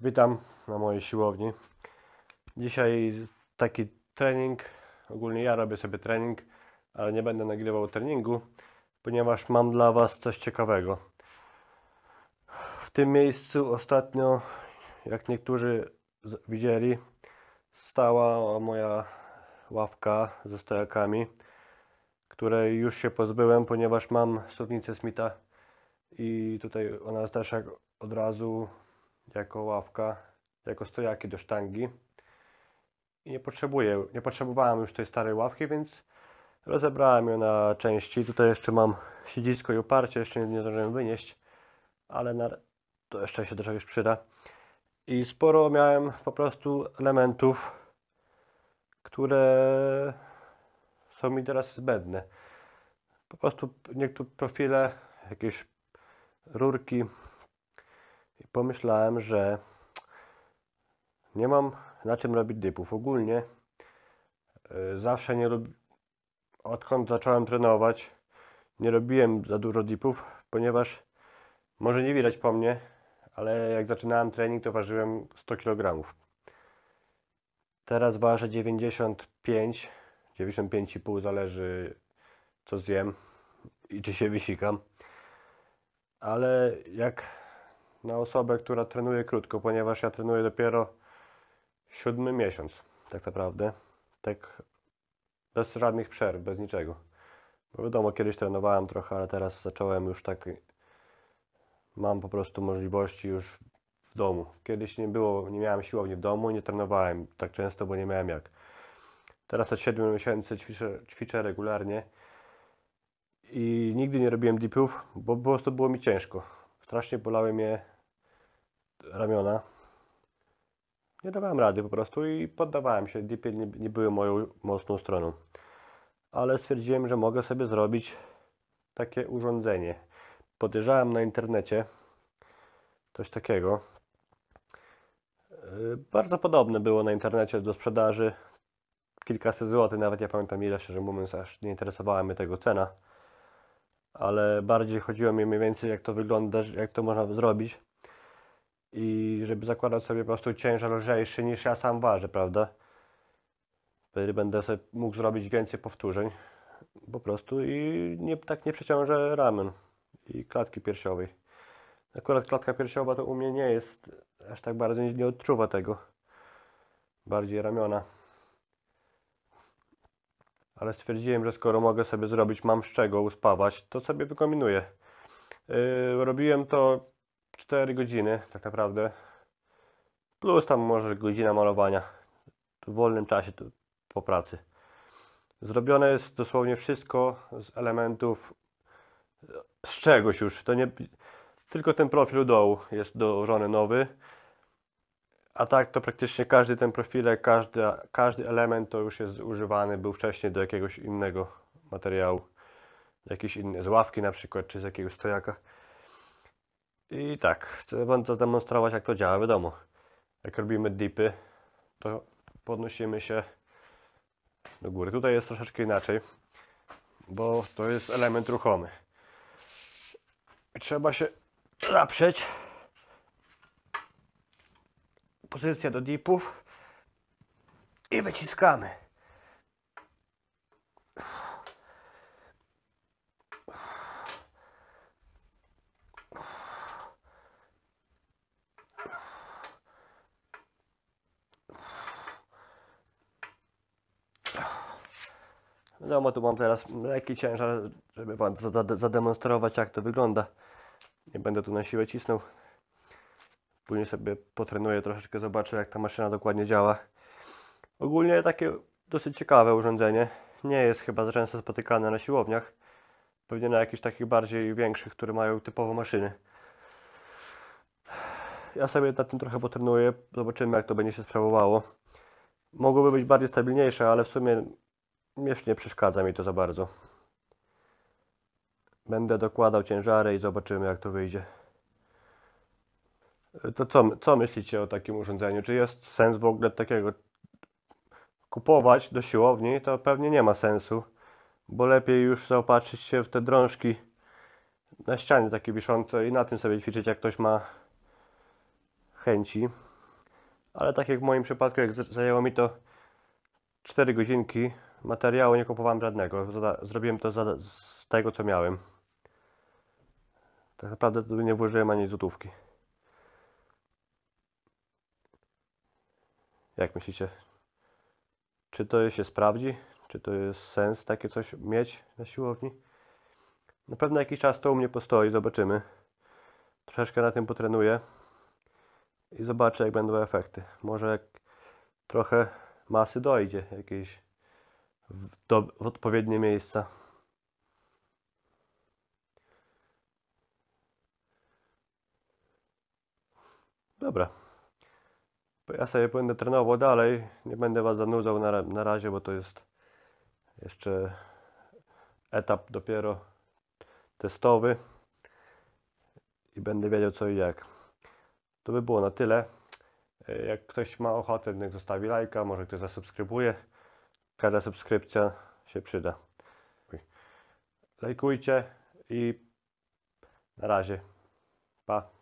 Witam na mojej siłowni. Dzisiaj taki trening, ogólnie ja robię sobie trening, ale nie będę nagrywał treningu, ponieważ mam dla Was coś ciekawego. W tym miejscu ostatnio, jak niektórzy widzieli, stała moja ławka ze stojakami, której już się pozbyłem, ponieważ mam stopnicę Smitha i tutaj ona też od razu jako ławka, jako stojaki do sztangi. I nie potrzebuję, nie potrzebowałem już tej starej ławki, więc rozebrałem ją na części. Tutaj jeszcze mam siedzisko i oparcie, jeszcze nie zdążyłem wynieść, ale na... to jeszcze się do czegoś przyda. I sporo miałem po prostu elementów, które są mi teraz zbędne. Po prostu niektóre profile, jakieś rurki, i pomyślałem, że nie mam na czym robić dipów. Ogólnie y, zawsze nie robię, odkąd zacząłem trenować, nie robiłem za dużo dipów, ponieważ może nie widać po mnie, ale jak zaczynałem trening, to ważyłem 100 kg. Teraz ważę 95, 95,5 zależy co zjem i czy się wysikam. Ale jak na osobę, która trenuje krótko, ponieważ ja trenuję dopiero siódmy miesiąc, tak naprawdę. Tak bez żadnych przerw, bez niczego. Bo wiadomo, kiedyś trenowałem trochę, ale teraz zacząłem już tak. Mam po prostu możliwości już w domu. Kiedyś nie było, nie miałem siłowni w domu, nie trenowałem tak często, bo nie miałem jak. Teraz od 7 miesięcy ćwiczę, ćwiczę regularnie i nigdy nie robiłem dipów, bo po prostu było mi ciężko. Strasznie bolały mnie ramiona. Nie dawałem rady po prostu i poddawałem się. Dipy nie, nie były moją mocną stroną. Ale stwierdziłem, że mogę sobie zrobić takie urządzenie. Podejrzałem na internecie coś takiego. Yy, bardzo podobne było na internecie do sprzedaży. Kilkaset złotych, nawet ja pamiętam ile, że mówiąc, aż nie interesowała mnie tego cena. Ale bardziej chodziło mi mniej więcej jak to wygląda, jak to można zrobić i żeby zakładać sobie po prostu ciężar lżejszy niż ja sam ważę, prawda? Wtedy będę sobie mógł zrobić więcej powtórzeń po prostu i nie, tak nie przeciążę ramen i klatki piersiowej. Akurat klatka piersiowa to u mnie nie jest aż tak bardzo, nie, nie odczuwa tego. Bardziej ramiona. Ale stwierdziłem, że skoro mogę sobie zrobić, mam z czego uspawać, to sobie wykombinuję. Yy, robiłem to 4 godziny tak naprawdę. Plus tam może godzina malowania w wolnym czasie po pracy. Zrobione jest dosłownie wszystko z elementów, z czegoś już. To nie, tylko ten profil u dołu jest dołożony nowy. A tak to praktycznie każdy ten profilek, każdy, każdy element to już jest używany, był wcześniej do jakiegoś innego materiału. Jakiejś innej, z ławki na przykład, czy z jakiegoś stojaka. I tak, chcę Wam zademonstrować jak to działa, wiadomo. Jak robimy dipy, to podnosimy się do góry. Tutaj jest troszeczkę inaczej, bo to jest element ruchomy. Trzeba się zaprzeć. Pozycja do dipów i wyciskamy. Wiadomo, no, tu mam teraz lekki ciężar, żeby Wam zademonstrować, jak to wygląda. Nie będę tu na siłę cisnął. Później sobie potrenuję troszeczkę, zobaczę, jak ta maszyna dokładnie działa. Ogólnie takie dosyć ciekawe urządzenie. Nie jest chyba za często spotykane na siłowniach. Pewnie na jakichś takich bardziej większych, które mają typowo maszyny. Ja sobie na tym trochę potrenuję, zobaczymy jak to będzie się sprawowało. Mogłoby być bardziej stabilniejsze, ale w sumie już nie przeszkadza mi to za bardzo. Będę dokładał ciężary i zobaczymy jak to wyjdzie. To co, co myślicie o takim urządzeniu? Czy jest sens w ogóle takiego kupować do siłowni? To pewnie nie ma sensu, bo lepiej już zaopatrzyć się w te drążki na ścianie takie wiszące i na tym sobie ćwiczyć, jak ktoś ma chęci. Ale tak jak w moim przypadku, jak zajęło mi to 4 godzinki, materiału nie kupowałem żadnego. Zrobiłem to z tego, co miałem. Tak naprawdę tu nie włożyłem ani złotówki. Jak myślicie? Czy to się sprawdzi? Czy to jest sens takie coś mieć na siłowni? Na pewno jakiś czas to u mnie postoi, zobaczymy. Troszeczkę na tym potrenuję i zobaczę jak będą efekty. Może jak trochę masy dojdzie jakiejś w, do, w odpowiednie miejsca. Dobra. Ja sobie będę trenował dalej. Nie będę Was zanudzał na, na razie, bo to jest jeszcze etap dopiero testowy i będę wiedział co i jak. To by było na tyle. Jak ktoś ma ochotę, niech zostawi lajka, może ktoś zasubskrybuje. Każda subskrypcja się przyda. Lajkujcie i na razie. Pa.